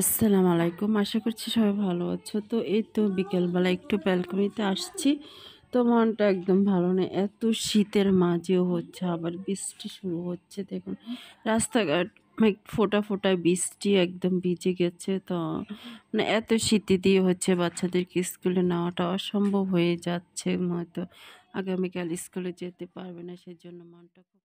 আসসালামু আলাইকুম আশা করছি সবাই ভালো আছো তো এই তো বিকেলবেলা একটু ব্যালকনিতে আসছি তো মনটা একদম ভালো না এত শীতের মাঝেও হচ্ছে আবার বৃষ্টি শুরু হচ্ছে দেখুন রাস্তাঘাট ফোটা ফোটা বৃষ্টি একদম ভিজে গেছে তো মানে এত শীতে দিয়ে হচ্ছে বাচ্চাদেরকে স্কুলে নেওয়াটা অসম্ভব হয়ে যাচ্ছে হয়তো আগামীকাল স্কুলে যেতে পারবে না সেজন্য মনটা খুব